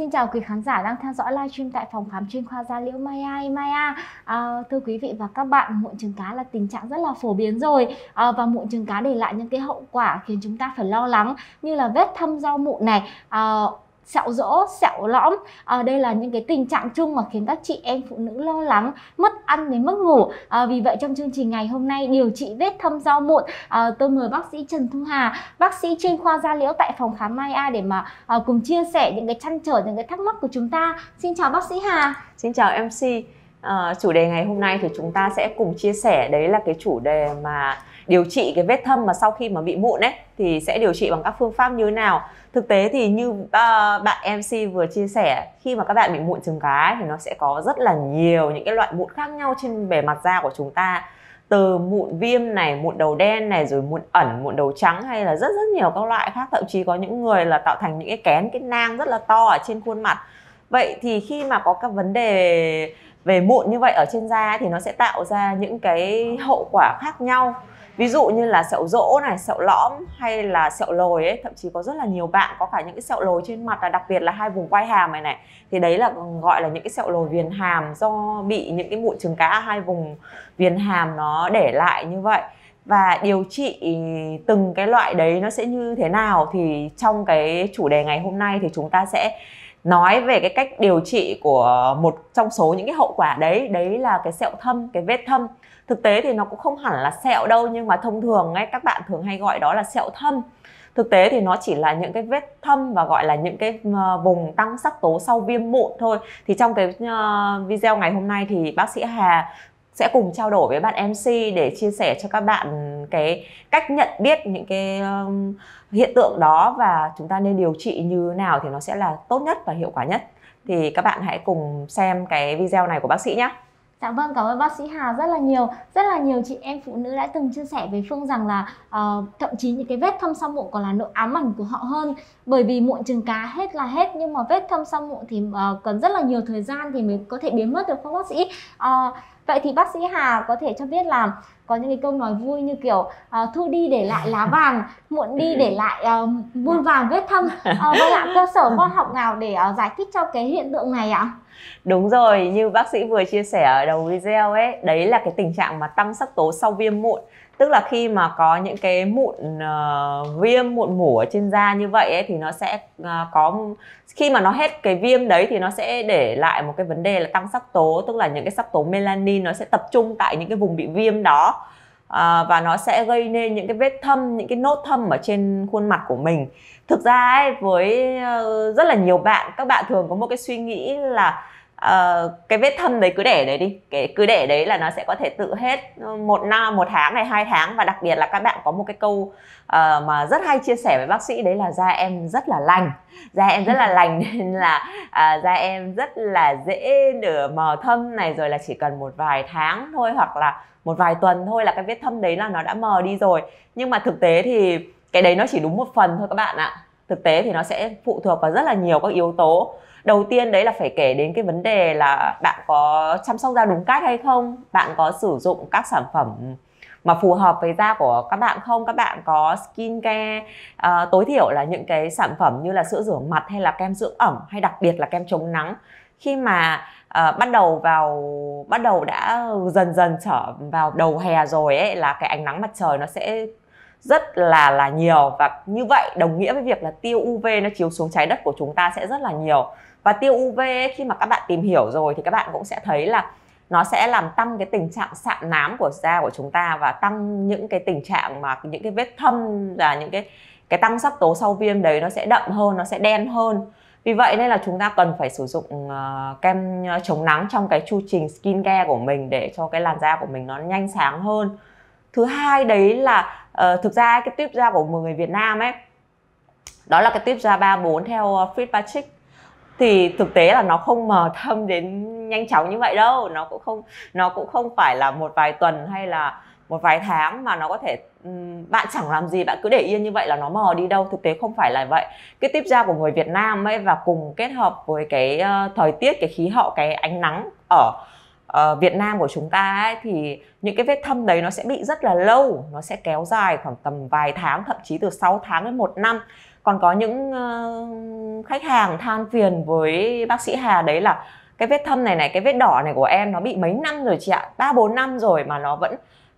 Xin chào quý khán giả đang theo dõi livestream tại phòng khám chuyên khoa da liễu Maya Maya. À, thưa quý vị và các bạn, mụn trứng cá là tình trạng rất là phổ biến rồi à, và mụn trứng cá để lại những cái hậu quả khiến chúng ta phải lo lắng như là vết thâm rau mụn này, à, sẹo rỗ sẹo lõm à, đây là những cái tình trạng chung mà khiến các chị em phụ nữ lo lắng mất ăn đến mất ngủ à, vì vậy trong chương trình ngày hôm nay điều trị vết thâm do mụn à, ờ, tôi mời bác sĩ Trần Thu Hà bác sĩ chuyên khoa da liễu tại phòng khám Mai A để mà à, cùng chia sẻ những cái chăn trở những cái thắc mắc của chúng ta xin chào bác sĩ Hà xin chào MC À, chủ đề ngày hôm nay thì chúng ta sẽ cùng chia sẻ đấy là cái chủ đề mà điều trị cái vết thâm mà sau khi mà bị mụn ấy thì sẽ điều trị bằng các phương pháp như thế nào thực tế thì như uh, bạn MC vừa chia sẻ khi mà các bạn bị mụn trứng cá thì nó sẽ có rất là nhiều những cái loại mụn khác nhau trên bề mặt da của chúng ta từ mụn viêm này mụn đầu đen này rồi mụn ẩn mụn đầu trắng hay là rất rất nhiều các loại khác thậm chí có những người là tạo thành những cái kén cái nang rất là to ở trên khuôn mặt vậy thì khi mà có các vấn đề về mụn như vậy ở trên da thì nó sẽ tạo ra những cái hậu quả khác nhau ví dụ như là sẹo rỗ này sẹo lõm hay là sẹo lồi ấy thậm chí có rất là nhiều bạn có cả những cái sẹo lồi trên mặt là đặc biệt là hai vùng quai hàm này này thì đấy là gọi là những cái sẹo lồi viền hàm do bị những cái mụn trứng cá ở hai vùng viền hàm nó để lại như vậy và điều trị từng cái loại đấy nó sẽ như thế nào thì trong cái chủ đề ngày hôm nay thì chúng ta sẽ nói về cái cách điều trị của một trong số những cái hậu quả đấy đấy là cái sẹo thâm cái vết thâm thực tế thì nó cũng không hẳn là sẹo đâu nhưng mà thông thường ấy các bạn thường hay gọi đó là sẹo thâm thực tế thì nó chỉ là những cái vết thâm và gọi là những cái ờ, vùng tăng sắc tố sau viêm mụn thôi thì trong cái ờ, video ngày hôm nay thì bác sĩ Hà sẽ cùng trao đổi với bạn MC để chia sẻ cho các bạn cái cách nhận biết những cái ờ, hiện tượng đó và chúng ta nên điều trị như nào thì nó sẽ là tốt nhất và hiệu quả nhất thì các bạn hãy cùng xem cái video này của bác sĩ nhé Dạ vâng, cảm ơn bác sĩ Hà rất là nhiều. Rất là nhiều chị em phụ nữ đã từng chia sẻ với Phương rằng là uh, thậm chí những cái vết thâm sau mụn còn là nỗi ám ảnh của họ hơn. Bởi vì mụn trứng cá hết là hết nhưng mà vết thâm sau mụn thì uh, cần rất là nhiều thời gian thì mới có thể biến mất được không bác sĩ? Uh, vậy thì bác sĩ Hà có thể cho biết là có những cái câu nói vui như kiểu uh, thu đi để lại lá vàng, muộn đi để lại uh, vàng vết thâm. Uh, vậy vâng ạ, cơ sở khoa học nào để uh, giải thích cho cái hiện tượng này ạ? Đúng rồi, như bác sĩ vừa chia sẻ ở đầu video ấy, đấy là cái tình trạng mà tăng sắc tố sau viêm mụn. Tức là khi mà có những cái mụn uh, viêm mụn mủ ở trên da như vậy ấy, thì nó sẽ uh, có khi mà nó hết cái viêm đấy thì nó sẽ để lại một cái vấn đề là tăng sắc tố, tức là những cái sắc tố melanin nó sẽ tập trung tại những cái vùng bị viêm đó. À, và nó sẽ gây nên những cái vết thâm những cái nốt thâm ở trên khuôn mặt của mình thực ra ấy, với rất là nhiều bạn các bạn thường có một cái suy nghĩ là uh, cái vết thâm đấy cứ để đấy đi cái cứ để đấy là nó sẽ có thể tự hết ờ, một năm một tháng này hai tháng và đặc biệt là các bạn có một cái câu uh, mà rất hay chia sẻ với bác sĩ đấy là da em rất là lành da em rất là lành nên là uh, da em rất là dễ nửa mờ thâm này rồi là chỉ cần một vài tháng thôi hoặc là một vài tuần thôi là cái vết thâm đấy là nó đã mờ đi rồi nhưng mà thực tế thì cái đấy nó chỉ đúng một phần thôi các bạn ạ thực tế thì nó sẽ phụ thuộc vào rất là nhiều các yếu tố đầu tiên đấy là phải kể đến cái vấn đề là bạn có chăm sóc da đúng cách hay không bạn có sử dụng các sản phẩm mà phù hợp với da của các bạn không các bạn có skin care à, ờ, tối thiểu là những cái sản phẩm như là sữa rửa mặt hay là kem dưỡng ẩm hay đặc biệt là kem chống nắng khi mà à, bắt đầu vào bắt đầu đã dần dần trở vào đầu hè rồi ấy là cái ánh nắng mặt trời nó sẽ rất là là nhiều và như vậy đồng nghĩa với việc là tiêu UV nó chiếu xuống trái đất của chúng ta sẽ rất là nhiều và tiêu UV ấy, khi mà các bạn tìm hiểu rồi thì các bạn cũng sẽ thấy là nó sẽ làm tăng cái tình trạng sạm nám của da của chúng ta và tăng những cái tình trạng mà những cái vết thâm và những cái cái tăng sắc tố sau viêm đấy nó sẽ đậm hơn nó sẽ đen hơn vì vậy nên là chúng ta cần phải sử dụng uh, kem chống nắng trong cái chu trình skin care của mình để cho cái làn da của mình nó nhanh sáng hơn thứ hai đấy là uh, thực ra cái tuyếp da của người Việt Nam ấy đó là cái tuyếp da 34 theo ờ, Fitzpatrick thì thực tế là nó không mờ thâm đến nhanh chóng như vậy đâu nó cũng không nó cũng không phải là một vài tuần hay là một vài tháng mà nó có thể bạn chẳng làm gì bạn cứ để yên như vậy là nó mò đi đâu thực tế không phải là vậy cái tiếp da của người Việt Nam ấy và cùng kết hợp với cái ờ, thời tiết cái khí hậu cái ánh nắng ở ờ, Việt Nam của chúng ta ấy, thì những cái vết thâm đấy nó sẽ bị rất là lâu nó sẽ kéo dài khoảng tầm vài tháng thậm chí từ 6 tháng đến một năm còn có những uh, khách hàng than phiền với bác sĩ Hà đấy là cái vết thâm này này cái vết đỏ này của em nó bị mấy năm rồi chị ạ ba bốn năm rồi mà nó vẫn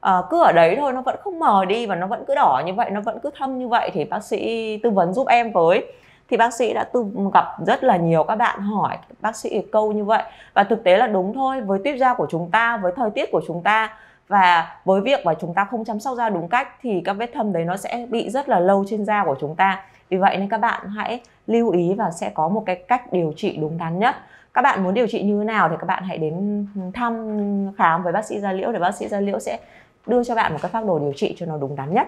uh, cứ ở đấy thôi nó vẫn không mờ đi và nó vẫn cứ đỏ như vậy nó vẫn cứ thâm như vậy thì bác sĩ tư vấn giúp em với thì bác sĩ đã tư, gặp rất là nhiều các bạn hỏi bác sĩ câu như vậy và thực tế là đúng thôi với tuyết da của chúng ta với thời tiết của chúng ta và với việc mà chúng ta không chăm sóc da đúng cách thì các vết thâm đấy nó sẽ bị rất là lâu trên da của chúng ta vì vậy nên các bạn hãy lưu ý và sẽ có một cái cách điều trị đúng đắn nhất các bạn muốn điều trị như thế nào thì các bạn hãy đến thăm khám với bác sĩ da liễu để bác sĩ da liễu sẽ đưa cho bạn một cái phác đồ điều trị cho nó đúng đắn nhất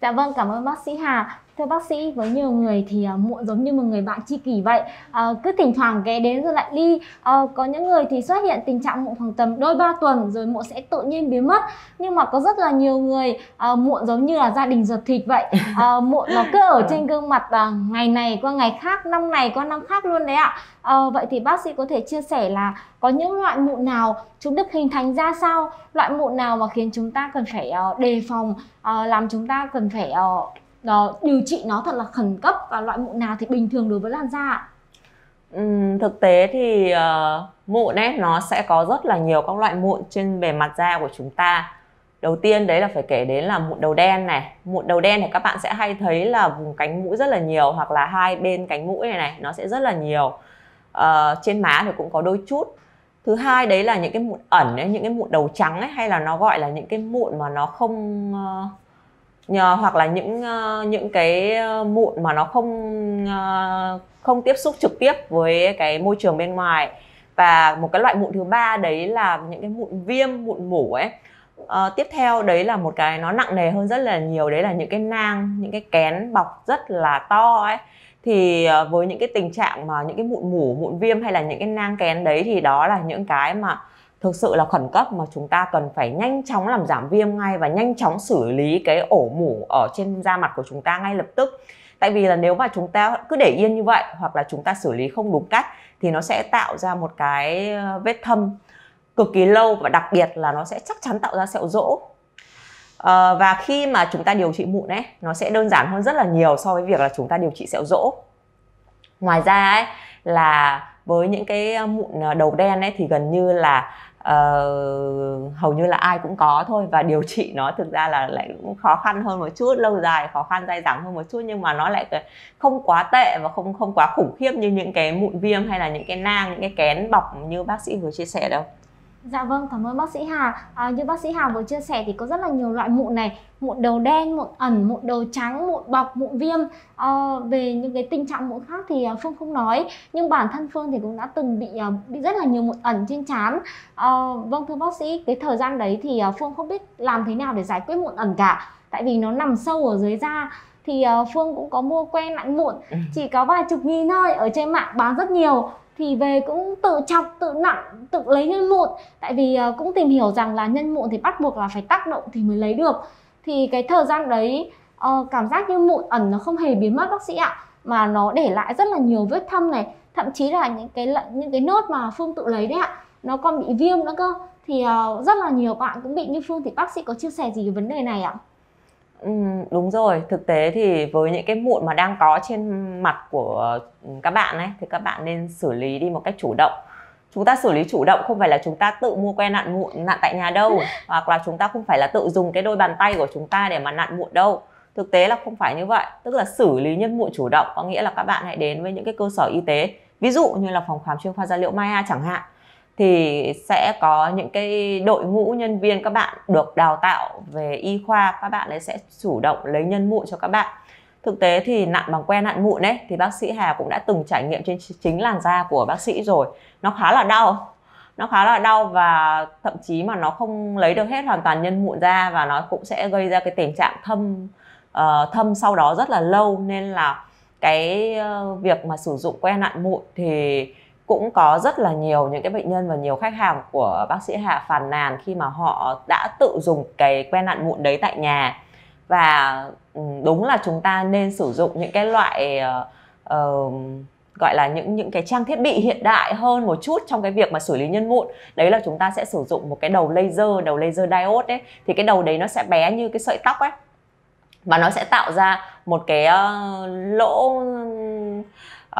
Dạ vâng, cảm ơn bác sĩ Hà. Thưa bác sĩ, với nhiều người thì uh, muộn giống như một người bạn tri kỷ vậy, uh, cứ thỉnh thoảng ghé đến rồi lại đi. Uh, có những người thì xuất hiện tình trạng muộn khoảng tầm đôi ba tuần rồi muộn sẽ tự nhiên biến mất. Nhưng mà có rất là nhiều người uh, muộn giống như là gia đình giật thịt vậy, uh, muộn nó cứ ở ờ. trên gương mặt uh, ngày này qua ngày khác, năm này qua năm khác luôn đấy ạ. Uh, vậy thì bác sĩ có thể chia sẻ là có những loại mụn nào chúng được hình thành ra sao, loại mụn nào mà khiến chúng ta cần phải uh, đề phòng, uh, làm chúng ta cần phải uh, đó, điều trị nó thật là khẩn cấp và loại mụn nào thì bình thường đối với làn da Uhm, thực tế thì uh, mụn ấy nó sẽ có rất là nhiều các loại mụn trên bề mặt da của chúng ta đầu tiên đấy là phải kể đến là mụn đầu đen này mụn đầu đen thì các bạn sẽ hay thấy là vùng cánh mũi rất là nhiều hoặc là hai bên cánh mũi này này nó sẽ rất là nhiều uh, trên má thì cũng có đôi chút thứ hai đấy là những cái mụn ẩn ấy, những cái mụn đầu trắng ấy, hay là nó gọi là những cái mụn mà nó không uh, nhờ, hoặc là những ờ, những cái ờ, mụn mà nó không ờ, không tiếp xúc trực tiếp với cái môi trường bên ngoài và một cái loại mụn thứ ba đấy là những cái mụn viêm mụn mủ ấy à, tiếp theo đấy là một cái nó nặng nề hơn rất là nhiều đấy là những cái nang những cái kén bọc rất là to ấy thì với những cái tình trạng mà những cái mụn mủ mụn viêm hay là những cái nang kén đấy thì đó là những cái mà thực sự là khẩn cấp mà chúng ta cần phải nhanh chóng làm giảm viêm ngay và nhanh chóng xử lý cái ổ mủ ở trên da mặt của chúng ta ngay lập tức tại vì là nếu mà chúng ta cứ để yên như vậy hoặc là chúng ta xử lý không đúng cách thì nó sẽ tạo ra một cái ờ, vết thâm cực kỳ lâu và đặc biệt là nó sẽ chắc chắn tạo ra sẹo rỗ à, và khi mà chúng ta điều trị mụn ấy nó sẽ đơn giản hơn rất là nhiều so với việc là chúng ta điều trị sẹo rỗ ngoài ra ấy là với những cái ờ, mụn đầu đen ấy thì gần như là Ờ, hầu như là ai cũng có thôi và điều trị nó thực ra là lại cũng khó khăn hơn một chút lâu dài khó khăn dai dẳng hơn một chút nhưng mà nó lại không quá tệ và không không quá khủng khiếp như những cái mụn viêm hay là những cái nang những cái kén bọc như bác sĩ vừa chia sẻ đâu Dạ vâng, cảm ơn bác sĩ Hà. À, như bác sĩ Hà vừa chia sẻ thì có rất là nhiều loại mụn này, mụn đầu đen, mụn ẩn, mụn đầu trắng, mụn bọc, mụn viêm. À, về những cái tình trạng mụn khác thì à, Phương không nói, nhưng bản thân Phương thì cũng đã từng bị, à, bị rất là nhiều mụn ẩn trên trán. À, vâng thưa bác sĩ, cái thời gian đấy thì à, Phương không biết làm thế nào để giải quyết mụn ẩn cả, tại vì nó nằm sâu ở dưới da thì ờ, phương cũng có mua que nặn mụn ừ. chỉ có vài chục nghìn thôi ở trên mạng bán rất nhiều thì về cũng tự chọc tự nặn tự lấy nhân mụn tại vì ờ, cũng tìm hiểu rằng là nhân mụn thì bắt buộc là phải tác động thì mới lấy được thì cái thời gian đấy ờ, cảm giác như mụn ẩn nó không hề biến mất bác sĩ ạ mà nó để lại rất là nhiều vết thâm này thậm chí là những cái những cái nốt mà phương tự lấy đấy ạ nó còn bị viêm nữa cơ thì rất là nhiều bạn cũng bị như phương thì bác sĩ có chia sẻ gì về vấn đề này ạ Ừ, đúng rồi, thực tế thì với những cái mụn mà đang có trên mặt của ừ, các bạn ấy thì các bạn nên xử lý đi một cách chủ động. Chúng ta xử lý chủ động không phải là chúng ta tự mua que nặn mụn nặn tại nhà đâu hoặc là chúng ta không phải là tự dùng cái đôi bàn tay của chúng ta để mà nặn mụn đâu. Thực tế là không phải như vậy, tức là xử lý nhân mụn chủ động có nghĩa là các bạn hãy đến với những cái cơ sở y tế, ví dụ như là phòng khám chuyên khoa da liễu Maya chẳng hạn thì sẽ có những cái đội ngũ nhân viên các bạn được đào tạo về y khoa các bạn ấy sẽ chủ động lấy nhân mụn cho các bạn thực tế thì nặn bằng que nặn mụn ấy thì bác sĩ Hà cũng đã từng trải nghiệm trên chính làn da của bác sĩ rồi nó khá là đau nó khá là đau và thậm chí mà nó không lấy được hết hoàn toàn nhân mụn ra và nó cũng sẽ gây ra cái tình trạng thâm uh, thâm sau đó rất là lâu nên là cái uh, việc mà sử dụng que nặn mụn thì cũng có rất là nhiều những cái bệnh nhân và nhiều khách hàng của bác sĩ Hà phàn nàn khi mà họ đã tự dùng cái que nặn mụn đấy tại nhà và ừ, đúng là chúng ta nên sử dụng những cái loại uh, gọi là những những cái trang thiết bị hiện đại hơn một chút trong cái việc mà xử lý nhân mụn đấy là chúng ta sẽ sử dụng một cái đầu laser đầu laser diode đấy thì cái đầu đấy nó sẽ bé như cái sợi tóc ấy và nó sẽ tạo ra một cái uh, lỗ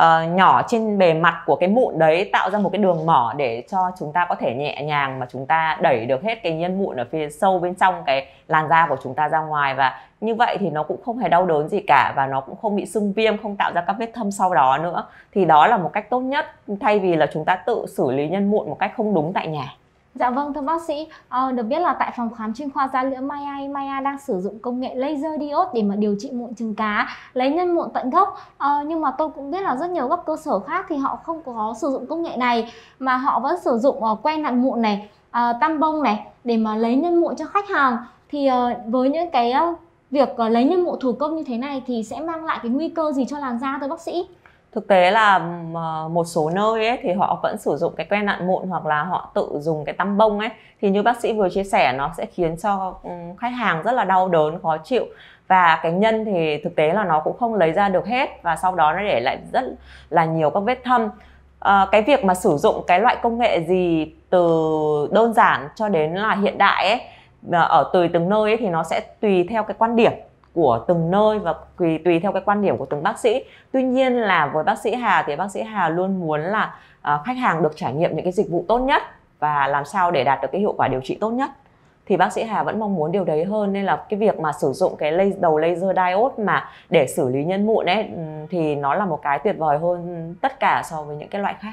uh, nhỏ trên bề mặt của cái mụn đấy tạo ra một cái đường mỏ để cho chúng ta có thể nhẹ nhàng mà chúng ta đẩy được hết cái nhân mụn ở phía sâu bên trong cái làn da của chúng ta ra ngoài và như vậy thì nó cũng không hề đau đớn gì cả và nó cũng không bị sưng viêm không tạo ra các vết thâm sau đó nữa thì đó là một cách tốt nhất thay vì là chúng ta tự xử lý nhân mụn một cách không đúng tại nhà Dạ vâng thưa bác sĩ, à, được biết là tại phòng khám chuyên khoa da liễu Maya Maya đang sử dụng công nghệ laser diode để mà điều trị mụn trứng cá, lấy nhân mụn tận gốc. À, nhưng mà tôi cũng biết là rất nhiều các cơ sở khác thì họ không có sử dụng công nghệ này mà họ vẫn sử dụng uh, que nặn mụn này, uh, tăm bông này để mà lấy nhân mụn cho khách hàng. Thì uh, với những cái uh, việc uh, lấy nhân mụn thủ công như thế này thì sẽ mang lại cái nguy cơ gì cho làn da thưa bác sĩ? thực tế là ờ, một số nơi ấy, thì họ vẫn sử dụng cái que nặn mụn hoặc là họ tự dùng cái tăm bông ấy thì như bác sĩ vừa chia sẻ nó sẽ khiến cho khách hàng rất là đau đớn khó chịu và cái nhân thì thực tế là nó cũng không lấy ra được hết và sau đó nó để lại rất là nhiều các vết thâm à, cái việc mà sử dụng cái loại công nghệ gì từ đơn giản cho đến là hiện đại ấy ở tùy từng nơi ấy, thì nó sẽ tùy theo cái quan điểm của từng nơi và tùy tùy theo cái quan điểm của từng bác sĩ tuy nhiên là với bác sĩ hà thì bác sĩ hà luôn muốn là uh, khách hàng được trải nghiệm những cái dịch vụ tốt nhất và làm sao để đạt được cái hiệu quả điều trị tốt nhất thì bác sĩ Hà vẫn mong muốn điều đấy hơn nên là cái việc mà sử dụng cái laser đầu laser diode mà để xử lý nhân mụn ấy thì nó là một cái tuyệt vời hơn tất cả so với những cái loại khác.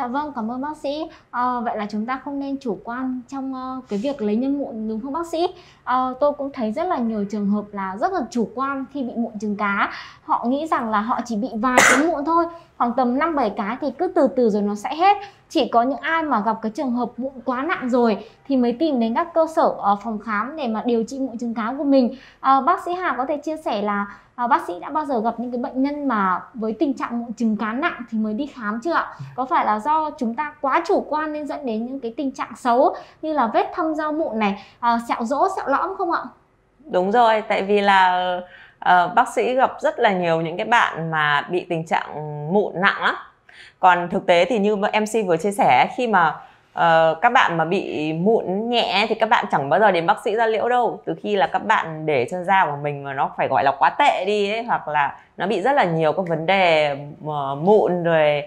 Dạ vâng, cảm ơn bác sĩ. À, vậy là chúng ta không nên chủ quan trong uh, cái việc lấy nhân mụn đúng không bác sĩ? À, tôi cũng thấy rất là nhiều trường hợp là rất là chủ quan khi bị mụn trứng cá. Họ nghĩ rằng là họ chỉ bị vài cái mụn thôi, khoảng tầm 5 7 cái thì cứ từ từ rồi nó sẽ hết. Chỉ có những ai mà gặp cái trường hợp mụn quá nặng rồi thì mới tìm đến các cơ sở uh, phòng khám để mà điều trị mụn trứng cá của mình. À, bác sĩ Hà có thể chia sẻ là à, bác sĩ đã bao giờ gặp những cái bệnh nhân mà với tình trạng mụn trứng cá nặng thì mới đi khám chưa ạ ừ. có phải là do chúng ta quá chủ quan nên dẫn đến những cái tình trạng xấu như là vết thâm do mụn này à, sẹo rỗ sẹo lõm không ạ đúng rồi tại vì là uh, bác sĩ gặp rất là nhiều những cái bạn mà bị tình trạng mụn nặng lắm còn thực tế thì như MC vừa chia sẻ khi mà Ờ, các bạn mà bị mụn nhẹ thì các bạn chẳng bao giờ đến bác sĩ da liễu đâu từ khi là các bạn để chân da của mình mà nó phải gọi là quá tệ đi ấy, hoặc là nó bị rất là nhiều các vấn đề ờ, mụn rồi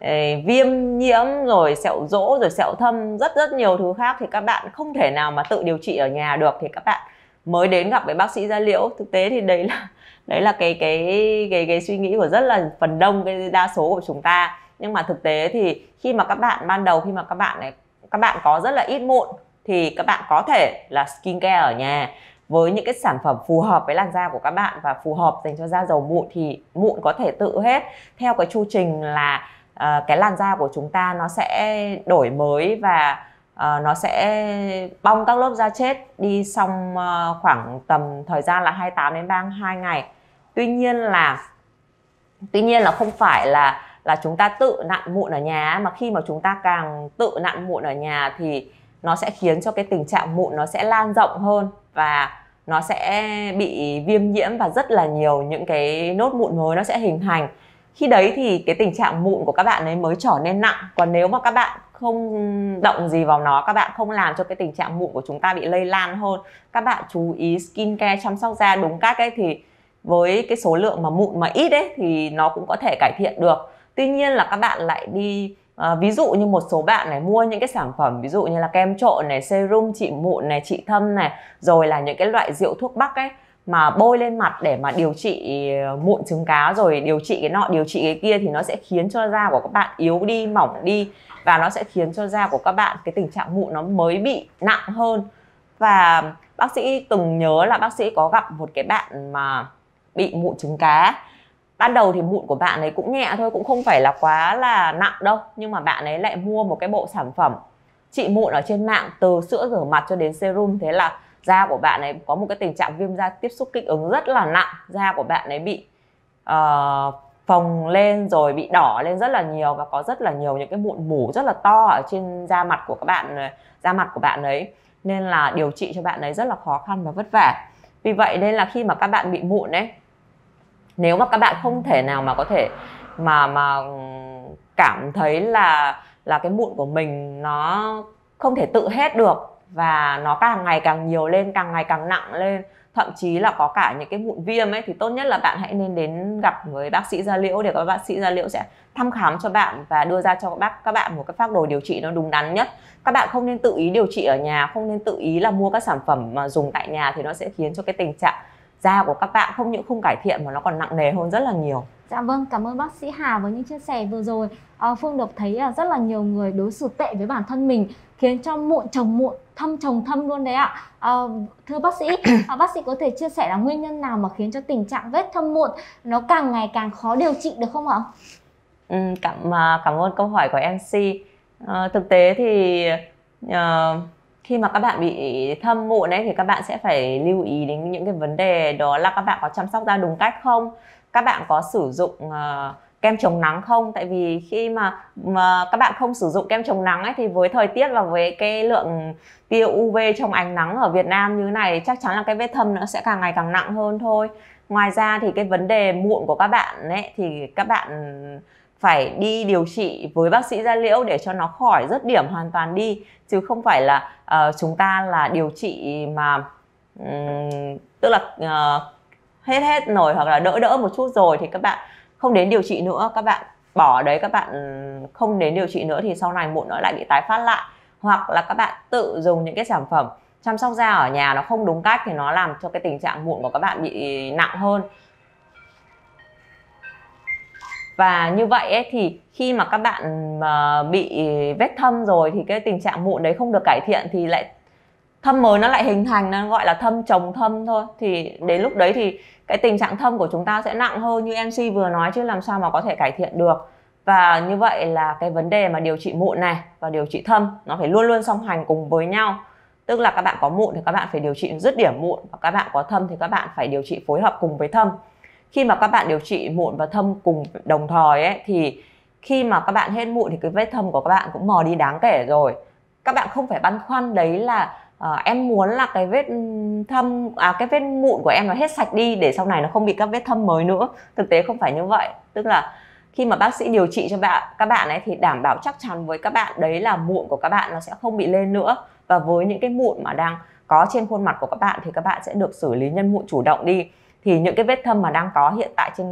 ờ, viêm nhiễm rồi sẹo rỗ rồi sẹo thâm rất rất nhiều thứ khác thì các bạn không thể nào mà tự điều trị ở nhà được thì các bạn mới đến gặp với bác sĩ da liễu thực tế thì đấy là đấy là cái cái cái cái suy nghĩ của rất là phần đông cái đa số của chúng ta nhưng mà thực tế thì khi mà các bạn ban đầu khi mà các bạn này các bạn có rất là ít mụn thì các bạn có thể là skin care ở nhà với những cái sản phẩm phù hợp với làn da của các bạn và phù hợp dành cho da dầu mụn thì mụn có thể tự hết theo cái chu trình là uh, cái làn da của chúng ta nó sẽ đổi mới và uh, nó sẽ bong các lớp da chết đi xong uh, khoảng tầm thời gian là 28 đến 32 ngày. Tuy nhiên là tuy nhiên là không phải là là chúng ta tự nặn mụn ở nhà mà khi mà chúng ta càng tự nặn mụn ở nhà thì nó sẽ khiến cho cái tình trạng mụn nó sẽ lan rộng hơn và nó sẽ bị viêm nhiễm và rất là nhiều những cái nốt mụn mới nó sẽ hình thành khi đấy thì cái tình trạng mụn của các bạn ấy mới trở nên nặng còn nếu mà các bạn không động gì vào nó các bạn không làm cho cái tình trạng mụn của chúng ta bị lây lan hơn các bạn chú ý skin care chăm sóc da đúng cách ấy thì với cái số lượng mà mụn mà ít ấy thì nó cũng có thể cải thiện được tuy nhiên là các bạn lại đi À, ví dụ như một số bạn này mua những cái sản phẩm ví dụ như là kem trộn này serum trị mụn này trị thâm này rồi là những cái loại rượu thuốc bắc ấy mà bôi lên mặt để mà điều trị ờ, mụn trứng cá rồi điều trị cái nọ điều trị cái kia thì nó sẽ khiến cho da của các bạn yếu đi mỏng đi và nó sẽ khiến cho da của các bạn cái tình trạng mụn nó mới bị nặng hơn và bác sĩ từng nhớ là bác sĩ có gặp một cái bạn mà bị mụn trứng cá ban đầu thì mụn của bạn ấy cũng nhẹ thôi cũng không phải là quá là nặng đâu nhưng mà bạn ấy lại mua một cái bộ sản phẩm trị mụn ở trên mạng từ sữa rửa mặt cho đến serum thế là da của bạn ấy có một cái tình trạng viêm da tiếp xúc kích ứng rất là nặng da của bạn ấy bị uh, phồng lên rồi bị đỏ lên rất là nhiều và có rất là nhiều những cái mụn mủ rất là to ở trên da mặt của các bạn da mặt của bạn ấy nên là điều trị cho bạn ấy rất là khó khăn và vất vả vì vậy nên là khi mà các bạn bị mụn ấy nếu mà các bạn không thể nào mà có thể mà mà cảm thấy là là cái mụn của mình nó không thể tự hết được và nó càng ngày càng nhiều lên càng ngày càng nặng lên thậm chí là có cả những cái mụn viêm ấy thì tốt nhất là bạn hãy nên đến gặp với bác sĩ da liễu để các bác sĩ da liễu sẽ thăm khám cho bạn và đưa ra cho các bác các bạn một cái phác đồ điều trị nó đúng đắn nhất các bạn không nên tự ý điều trị ở nhà không nên tự ý là mua các sản phẩm mà dùng tại nhà thì nó sẽ khiến cho cái tình trạng da của các bạn không những không cải thiện mà nó còn nặng nề hơn rất là nhiều Dạ vâng, cảm ơn bác sĩ Hà với những chia sẻ vừa rồi. Ờ, à, Phương được thấy là rất là nhiều người đối xử tệ với bản thân mình khiến cho muộn chồng muộn, thâm chồng thâm luôn đấy ạ. À, thưa bác sĩ, à, bác sĩ có thể chia sẻ là nguyên nhân nào mà khiến cho tình trạng vết thâm muộn nó càng ngày càng khó điều trị được không ạ? Ừ, cảm à, cảm ơn câu hỏi của MC. À, ờ, thực tế thì uh, khi mà các bạn bị thâm mụn ấy thì các bạn sẽ phải lưu ý đến những cái vấn đề đó là các bạn có chăm sóc da đúng cách không các bạn có sử dụng uh, kem chống nắng không tại vì khi mà, mà các bạn không sử dụng kem chống nắng ấy thì với thời tiết và với cái lượng tia UV trong ánh nắng ở Việt Nam như này chắc chắn là cái vết thâm nó sẽ càng ngày càng nặng hơn thôi ngoài ra thì cái vấn đề mụn của các bạn ấy thì các bạn phải đi điều trị với bác sĩ da liễu để cho nó khỏi rất điểm hoàn toàn đi chứ không phải là uh, chúng ta là điều trị mà um, tức là uh, hết hết nổi hoặc là đỡ đỡ một chút rồi thì các bạn không đến điều trị nữa các bạn bỏ đấy các bạn không đến điều trị nữa thì sau này mụn nó lại bị tái phát lại hoặc là các bạn tự dùng những cái sản phẩm chăm sóc da ở nhà nó không đúng cách thì nó làm cho cái tình trạng mụn của các bạn bị nặng hơn và như vậy ấy, thì khi mà các bạn mà ờ, bị vết thâm rồi thì cái tình trạng mụn đấy không được cải thiện thì lại thâm mới nó lại hình thành nó gọi là thâm chồng thâm thôi thì đến lúc đấy thì cái tình trạng thâm của chúng ta sẽ nặng hơn như MC vừa nói chứ làm sao mà có thể cải thiện được và như vậy là cái vấn đề mà điều trị mụn này và điều trị thâm nó phải luôn luôn song hành cùng với nhau tức là các bạn có mụn thì các bạn phải điều trị dứt điểm mụn và các bạn có thâm thì các bạn phải điều trị phối hợp cùng với thâm khi mà các bạn điều trị mụn và thâm cùng đồng thời ấy thì khi mà các bạn hết mụn thì cái vết thâm của các bạn cũng mò đi đáng kể rồi các bạn không phải băn khoăn đấy là à, em muốn là cái vết thâm à cái vết mụn của em nó hết sạch đi để sau này nó không bị các vết thâm mới nữa thực tế không phải như vậy tức là khi mà bác sĩ điều trị cho bạn các bạn ấy thì đảm bảo chắc chắn với các bạn đấy là mụn của các bạn nó sẽ không bị lên nữa và với những cái mụn mà đang có trên khuôn mặt của các bạn thì các bạn sẽ được xử lý nhân mụn chủ động đi thì những cái vết thâm mà đang có hiện tại trên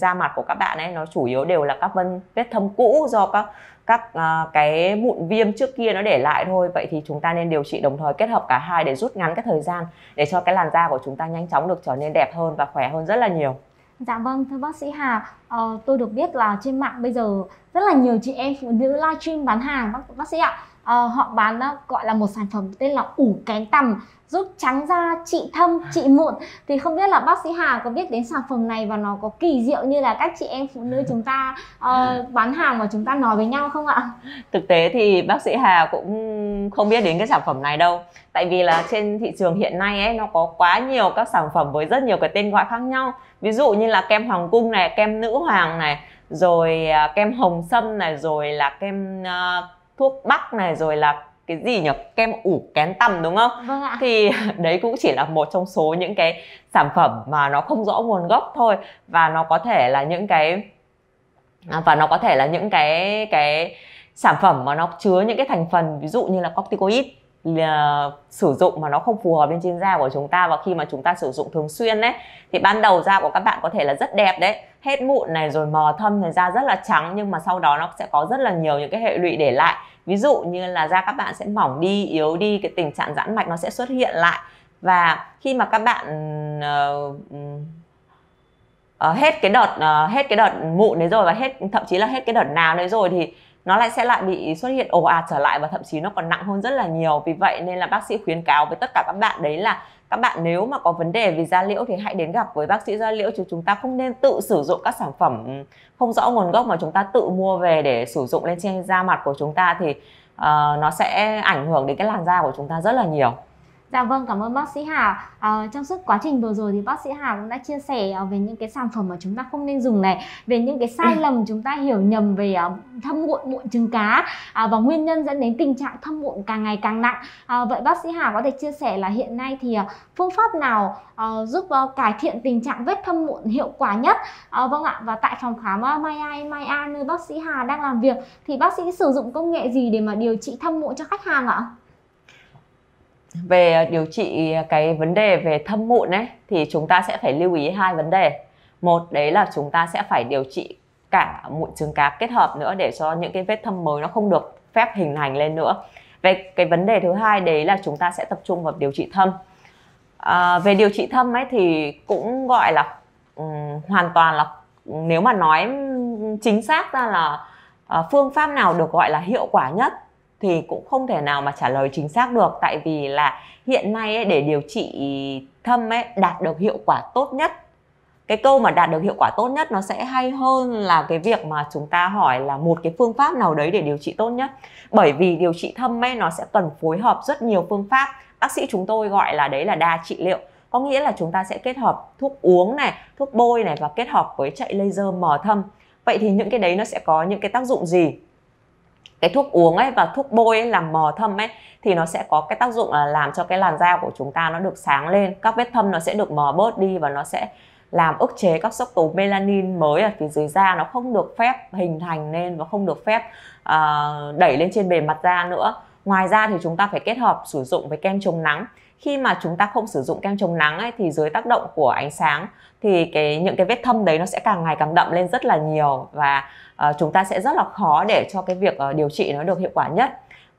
da mặt của các bạn ấy nó chủ yếu đều là các vân vết thâm cũ do các các uh, cái mụn viêm trước kia nó để lại thôi vậy thì chúng ta nên điều trị đồng thời kết hợp cả hai để rút ngắn cái thời gian để cho cái làn da của chúng ta nhanh chóng được trở nên đẹp hơn và khỏe hơn rất là nhiều Dạ vâng, thưa bác sĩ Hà, ờ, tôi được biết là trên mạng bây giờ rất là nhiều chị em phụ nữ livestream bán hàng bác, bác sĩ ạ à, họ bán đó, ờ, gọi là một sản phẩm tên là ủ kén tằm giúp trắng da trị thâm trị mụn thì không biết là bác sĩ Hà có biết đến sản phẩm này và nó có kỳ diệu như là các chị em phụ nữ chúng ta uh, bán hàng mà chúng ta nói với nhau không ạ? Thực tế thì bác sĩ Hà cũng không biết đến cái sản phẩm này đâu tại vì là trên thị trường hiện nay ấy nó có quá nhiều các sản phẩm với rất nhiều cái tên gọi khác nhau ví dụ như là kem hoàng cung này kem nữ hoàng này rồi à, kem hồng sâm này rồi là kem uh, thuốc bắc này rồi là cái gì nhỉ kem ủ kén tằm đúng không vâng ạ. thì đấy cũng chỉ là một trong số những cái sản phẩm mà nó không rõ nguồn gốc thôi và nó có thể là những cái à, và nó có thể là những cái cái sản phẩm mà nó chứa những cái thành phần ví dụ như là corticoid là sử dụng mà nó không phù hợp lên trên da của chúng ta và khi mà chúng ta sử dụng thường xuyên đấy thì ban đầu da của các bạn có thể là rất đẹp đấy hết mụn này rồi mò thâm này da rất là trắng nhưng mà sau đó nó sẽ có rất là nhiều những cái hệ lụy để lại ví dụ như là da các bạn sẽ mỏng đi yếu đi cái tình trạng giãn mạch nó sẽ xuất hiện lại và khi mà các bạn uh, uh, hết cái đợt uh, hết cái đợt mụn đấy rồi và hết thậm chí là hết cái đợt nào đấy rồi thì nó lại sẽ lại bị xuất hiện ồ ạt trở lại và thậm chí nó còn nặng hơn rất là nhiều vì vậy nên là bác sĩ khuyến cáo với tất cả các bạn đấy là các bạn nếu mà có vấn đề về da liễu thì hãy đến gặp với bác sĩ da liễu chứ chúng ta không nên tự sử dụng các sản phẩm không rõ nguồn gốc mà chúng ta tự mua về để sử dụng lên trên da mặt của chúng ta thì uh, nó sẽ ảnh hưởng đến cái làn da của chúng ta rất là nhiều Dạ vâng, cảm ơn bác sĩ Hà. À, trong suốt quá trình vừa rồi thì bác sĩ Hà cũng đã chia sẻ ờ, về những cái sản phẩm mà chúng ta không nên dùng này, về những cái sai ừ. lầm chúng ta hiểu nhầm về ờ, thâm muộn muộn trứng cá à, và nguyên nhân dẫn đến tình trạng thâm muộn càng ngày càng nặng. À, vậy bác sĩ Hà có thể chia sẻ là hiện nay thì phương pháp nào uh, giúp uh, cải thiện tình trạng vết thâm muộn hiệu quả nhất? À, vâng ạ, và tại phòng khám uh, Mai Ai Mai A nơi bác sĩ Hà đang làm việc thì bác sĩ sử dụng công nghệ gì để mà điều trị thâm muộn cho khách hàng ạ? về ờ, điều trị cái vấn đề về thâm mụn ấy thì chúng ta sẽ phải lưu ý hai vấn đề một đấy là chúng ta sẽ phải điều trị cả mụn trứng cá kết hợp nữa để cho những cái vết thâm mới nó không được phép hình thành lên nữa về cái vấn đề thứ hai đấy là chúng ta sẽ tập trung vào điều trị thâm à, về điều trị thâm ấy thì cũng gọi là um, hoàn toàn là nếu mà nói chính xác ra là uh, phương pháp nào được gọi là hiệu quả nhất thì cũng không thể nào mà trả lời chính xác được tại vì là hiện nay ấy, để điều trị thâm ấy đạt được hiệu quả tốt nhất cái câu mà đạt được hiệu quả tốt nhất nó sẽ hay hơn là cái việc mà chúng ta hỏi là một cái phương pháp nào đấy để điều trị tốt nhất bởi vì điều trị thâm ấy nó sẽ cần phối hợp rất nhiều phương pháp bác sĩ chúng tôi gọi là đấy là đa trị liệu có nghĩa là chúng ta sẽ kết hợp thuốc uống này thuốc bôi này và kết hợp với chạy laser mờ thâm vậy thì những cái đấy nó sẽ có những cái tác dụng gì cái thuốc uống ấy và thuốc bôi ấy, làm mờ thâm ấy thì nó sẽ có cái tác dụng là làm cho cái làn da của chúng ta nó được sáng lên các vết thâm nó sẽ được mờ bớt đi và nó sẽ làm ức chế các sắc tố melanin mới ở phía dưới da nó không được phép hình thành lên và không được phép uh, đẩy lên trên bề mặt da nữa ngoài ra thì chúng ta phải kết hợp sử dụng với kem chống nắng khi mà chúng ta không sử dụng kem chống nắng ấy, thì dưới tác động của ánh sáng thì cái những cái vết thâm đấy nó sẽ càng ngày càng đậm lên rất là nhiều và uh, chúng ta sẽ rất là khó để cho cái việc uh, điều trị nó được hiệu quả nhất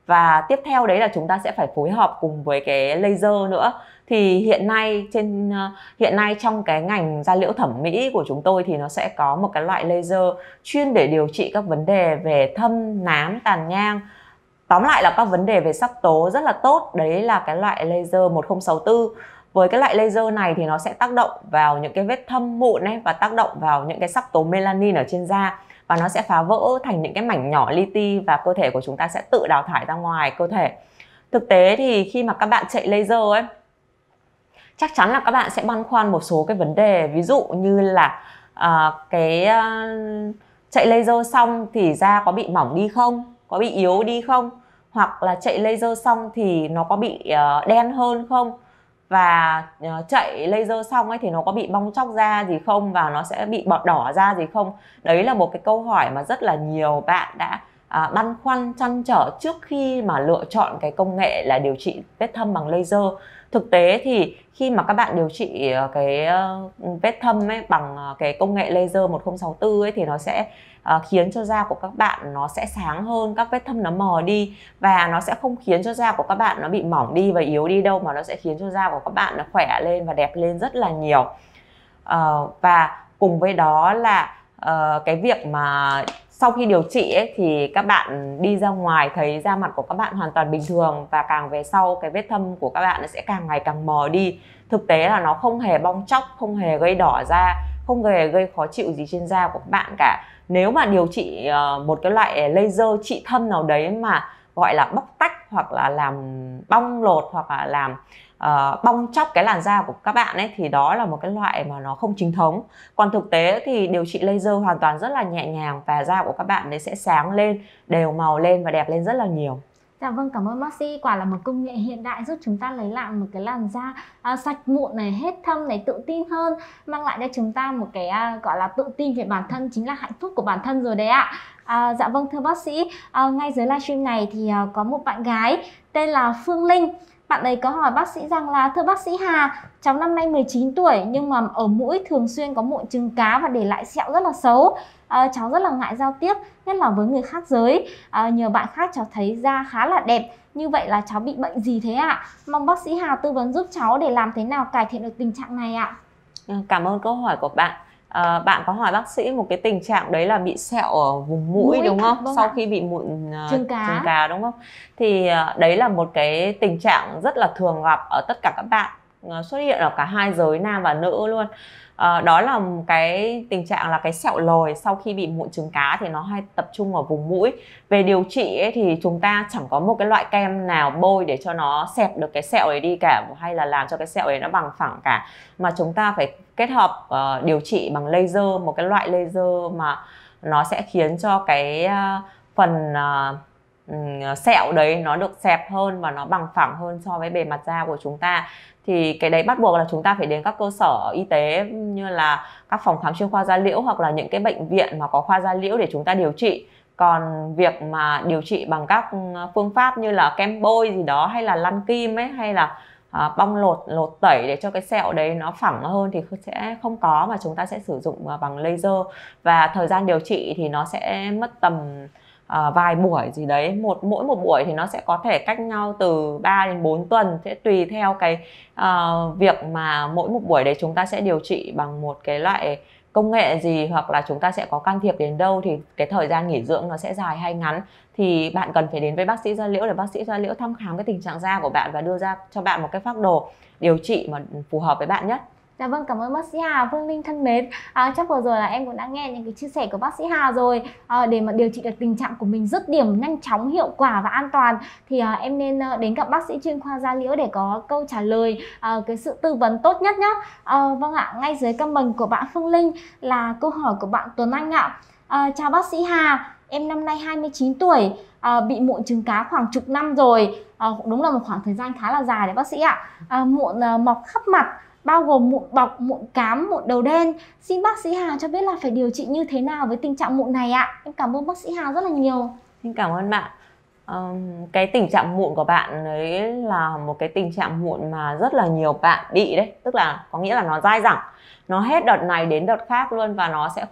và tiếp theo đấy là chúng ta sẽ phải phối hợp cùng với cái laser nữa thì hiện nay trên ờ, hiện nay trong cái ngành da liễu thẩm mỹ của chúng tôi thì nó sẽ có một cái loại laser chuyên để điều trị các vấn đề về thâm nám tàn nhang tóm lại là các vấn đề về sắc tố rất là tốt đấy là cái loại laser 1064 với cái loại laser này thì nó sẽ tác động vào những cái vết thâm mụn ấy và tác động vào những cái sắc tố melanin ở trên da và nó sẽ phá vỡ thành những cái mảnh nhỏ li ti và cơ thể của chúng ta sẽ tự đào thải ra ngoài cơ thể thực tế thì khi mà các bạn chạy laser ấy chắc chắn là các bạn sẽ băn khoăn một số cái vấn đề ví dụ như là à, cái uh, chạy laser xong thì da có bị mỏng đi không có bị yếu đi không hoặc là chạy laser xong thì nó có bị ờ, đen hơn không và ờ, chạy laser xong ấy thì nó có bị bong chóc da gì không và nó sẽ bị bọt đỏ da gì không đấy là một cái câu hỏi mà rất là nhiều bạn đã ờ, băn khoăn chăn trở trước khi mà lựa chọn cái công nghệ là điều trị vết thâm bằng laser thực tế thì khi mà các bạn điều trị cái vết thâm ấy bằng cái công nghệ laser 1064 ấy thì nó sẽ uh, khiến cho da của các bạn nó sẽ sáng hơn các vết thâm nó mờ đi và nó sẽ không khiến cho da của các bạn nó bị mỏng đi và yếu đi đâu mà nó sẽ khiến cho da của các bạn nó khỏe lên và đẹp lên rất là nhiều uh, và cùng với đó là uh, cái việc mà sau khi điều trị ấy, thì các bạn đi ra ngoài thấy da mặt của các bạn hoàn toàn bình thường và càng về sau cái vết thâm của các bạn nó sẽ càng ngày càng mờ đi thực tế là nó không hề bong chóc không hề gây đỏ da không hề gây khó chịu gì trên da của các bạn cả nếu mà điều trị ờ, một cái loại laser trị thâm nào đấy mà gọi là bóc tách hoặc là làm bong lột hoặc là làm uh, bong chóc cái làn da của các bạn ấy thì đó là một cái loại mà nó không chính thống còn thực tế thì điều trị laser hoàn toàn rất là nhẹ nhàng và da của các bạn đấy sẽ sáng lên đều màu lên và đẹp lên rất là nhiều Dạ vâng, cảm ơn bác sĩ. Quả là một công nghệ hiện đại giúp chúng ta lấy lại một cái làn da à, sạch mụn này, hết thâm này, tự tin hơn, mang lại cho chúng ta một cái à, gọi là tự tin về bản thân chính là hạnh phúc của bản thân rồi đấy ạ. À, dạ vâng thưa bác sĩ, à, ngay dưới livestream này thì à, có một bạn gái tên là Phương Linh. Bạn ấy có hỏi bác sĩ rằng là thưa bác sĩ Hà, cháu năm nay 19 tuổi nhưng mà ở mũi thường xuyên có mụn trứng cá và để lại sẹo rất là xấu à, cháu rất là ngại giao tiếp nhất là với người khác giới à, nhờ bạn khác cháu thấy da khá là đẹp như vậy là cháu bị bệnh gì thế ạ à? mong bác sĩ Hà tư vấn giúp cháu để làm thế nào cải thiện được tình trạng này ạ à. cảm ơn câu hỏi của bạn À, bạn có hỏi bác sĩ một cái tình trạng đấy là bị sẹo ở vùng mũi, mũi đúng không? Vâng Sau ạ. khi bị mụn trứng cá. cá đúng không? Thì đấy là một cái tình trạng rất là thường gặp ở tất cả các bạn xuất hiện ở cả hai giới nam và nữ luôn. Ờ, đó là cái tình trạng là cái sẹo lồi sau khi bị mụn trứng cá thì nó hay tập trung ở vùng mũi về điều trị ấy, thì chúng ta chẳng có một cái loại kem nào bôi để cho nó xẹp được cái sẹo ấy đi cả hay là làm cho cái sẹo ấy nó bằng phẳng cả mà chúng ta phải kết hợp uh, điều trị bằng laser một cái loại laser mà nó sẽ khiến cho cái uh, phần uh, À, sẹo đấy nó được xẹp hơn và nó bằng phẳng hơn so với bề mặt da của chúng ta thì cái đấy bắt buộc là chúng ta phải đến các cơ sở y tế như là các phòng khám chuyên khoa da liễu hoặc là những cái bệnh viện mà có khoa da liễu để chúng ta điều trị còn việc mà điều trị bằng các phương pháp như là kem bôi gì đó hay là lăn kim ấy hay là à, bong lột lột tẩy để cho cái sẹo đấy nó phẳng hơn thì sẽ không có mà chúng ta sẽ sử dụng à, bằng laser và thời gian điều trị thì nó sẽ mất tầm à, vài buổi gì đấy một mỗi một buổi thì nó sẽ có thể cách nhau từ 3 đến 4 tuần sẽ tùy theo cái à, việc mà mỗi một buổi đấy chúng ta sẽ điều trị bằng một cái loại công nghệ gì hoặc là chúng ta sẽ có can thiệp đến đâu thì cái thời gian nghỉ dưỡng nó sẽ dài hay ngắn thì bạn cần phải đến với bác sĩ da liễu để bác sĩ da liễu thăm khám cái tình trạng da của bạn và đưa ra cho bạn một cái phác đồ điều trị mà phù hợp với bạn nhất Dạ vâng, cảm ơn bác sĩ Hà, Phương Linh thân mến. À, chắc vừa rồi là em cũng đã nghe những cái chia sẻ của bác sĩ Hà rồi. À, để mà điều trị được tình trạng của mình dứt điểm, nhanh chóng, hiệu quả và an toàn thì à, em nên à, đến gặp bác sĩ chuyên khoa da liễu để có câu trả lời, à, cái sự tư vấn tốt nhất nhé. À, vâng ạ, ngay dưới comment của bạn Phương Linh là câu hỏi của bạn Tuấn Anh ạ. À, chào bác sĩ Hà, em năm nay 29 tuổi, à, bị mụn trứng cá khoảng chục năm rồi. À, đúng là một khoảng thời gian khá là dài đấy bác sĩ ạ. À, mụn à, mọc khắp mặt bao gồm mụn bọc, mụn cám, mụn đầu đen. Xin bác sĩ Hà cho biết là phải điều trị như thế nào với tình trạng mụn này ạ. Em cảm ơn bác sĩ Hà rất là nhiều. Xin cảm ơn bạn. Um, cái tình trạng mụn của bạn ấy là một cái tình trạng mụn mà rất là nhiều bạn bị đấy tức là có nghĩa là nó dai dẳng nó hết đợt này đến đợt khác luôn và nó sẽ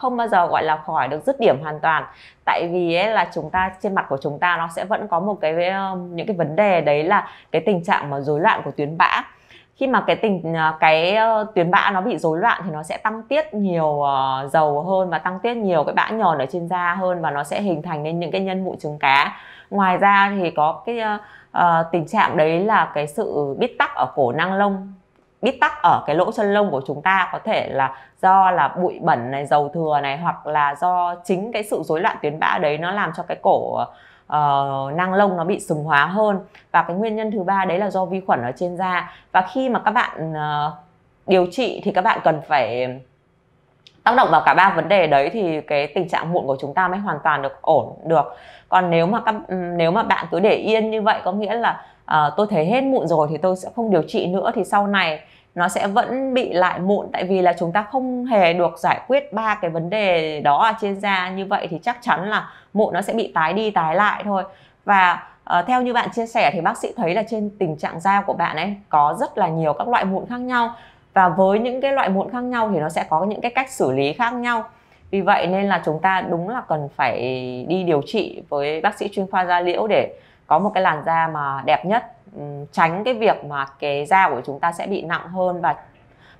không bao giờ gọi là khỏi được dứt điểm hoàn toàn tại vì ấy là chúng ta trên mặt của chúng ta nó sẽ vẫn có một cái những cái vấn đề đấy là cái tình trạng mà rối loạn của tuyến bã khi mà cái tình ờ, cái ờ, tuyến bã nó bị rối loạn thì nó sẽ tăng tiết nhiều ờ, dầu hơn và tăng tiết nhiều cái bã nhờn ở trên da hơn và nó sẽ hình thành nên những cái nhân mụn trứng cá ngoài ra thì có cái uh, tình trạng đấy là cái sự bít tắc ở cổ năng lông bít tắc ở cái lỗ chân lông của chúng ta có thể là do là bụi bẩn này dầu thừa này hoặc là do chính cái sự rối loạn tuyến bã đấy nó làm cho cái cổ uh, nang lông nó bị sừng hóa hơn và cái nguyên nhân thứ ba đấy là do vi khuẩn ở trên da và khi mà các bạn uh, điều trị thì các bạn cần phải tác động vào cả ba vấn đề đấy thì cái tình trạng mụn của chúng ta mới hoàn toàn được ổn được còn nếu mà các ừ, nếu mà bạn cứ để yên như vậy có nghĩa là à, tôi thấy hết mụn rồi thì tôi sẽ không điều trị nữa thì sau này nó sẽ vẫn bị lại mụn tại vì là chúng ta không hề được giải quyết ba cái vấn đề đó ở trên da như vậy thì chắc chắn là mụn nó sẽ bị tái đi tái lại thôi và uh, theo như bạn chia sẻ thì bác sĩ thấy là trên tình trạng da của bạn ấy có rất là nhiều các loại mụn khác nhau và với những cái loại mụn khác nhau thì nó sẽ có những cái cách xử lý khác nhau vì vậy nên là chúng ta đúng là cần phải đi điều trị với bác sĩ chuyên khoa da liễu để có một cái làn da mà đẹp nhất Ừ, tránh cái việc mà cái da của chúng ta sẽ bị nặng hơn và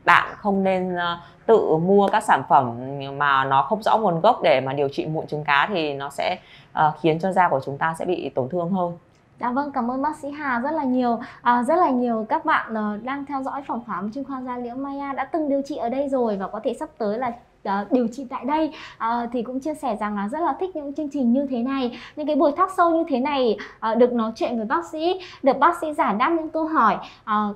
bạn không nên ờ, tự mua các sản phẩm mà nó không rõ nguồn gốc để mà điều trị mụn trứng cá thì nó sẽ ờ, khiến cho da của chúng ta sẽ bị tổn thương hơn. Dạ vâng, cảm ơn bác sĩ Hà rất là nhiều. À, rất là nhiều các bạn uh, đang theo dõi phòng khám chuyên khoa da liễu Maya đã từng điều trị ở đây rồi và có thể sắp tới là Ờ, điều trị tại đây ờ, thì cũng chia sẻ rằng là rất là thích những chương trình như thế này những cái buổi thắc sâu như thế này ờ, được nói chuyện với bác sĩ được bác sĩ giải đáp những câu hỏi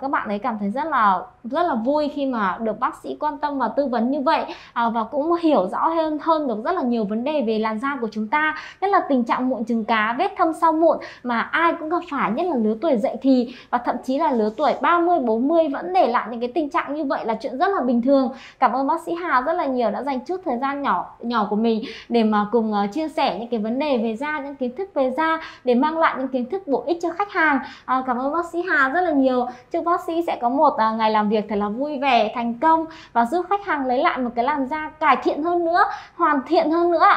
các bạn ấy cảm thấy rất là rất là vui khi mà được bác sĩ quan tâm và tư vấn như vậy và cũng hiểu rõ hơn hơn được rất là nhiều vấn đề về làn da của chúng ta nhất là tình trạng mụn trứng cá vết thâm sau mụn mà ai cũng gặp phải nhất là lứa tuổi dậy thì và thậm chí là lứa tuổi 30 40 vẫn để lại những cái tình trạng như vậy là chuyện rất là bình thường cảm ơn bác sĩ Hà rất là nhiều đã đã dành chút thời gian nhỏ nhỏ của mình để mà cùng uh, chia sẻ những cái vấn đề về da những kiến thức về da để mang lại những kiến thức bổ ích cho khách hàng à, cảm ơn bác sĩ Hà rất là nhiều chúc bác sĩ sẽ có một uh, ngày làm việc thật là vui vẻ thành công và giúp khách hàng lấy lại một cái làn da cải thiện hơn nữa hoàn thiện hơn nữa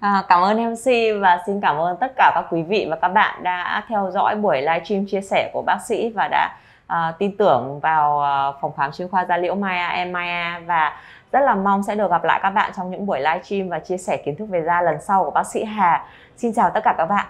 À, cảm ơn MC và xin cảm ơn tất cả các quý vị và các bạn đã theo dõi buổi livestream chia sẻ của bác sĩ và đã uh, tin tưởng vào uh, phòng khám chuyên khoa da liễu Maya Maya và rất là mong sẽ được gặp lại các bạn trong những buổi livestream và chia sẻ kiến thức về da lần sau của bác sĩ Hà. Xin chào tất cả các bạn.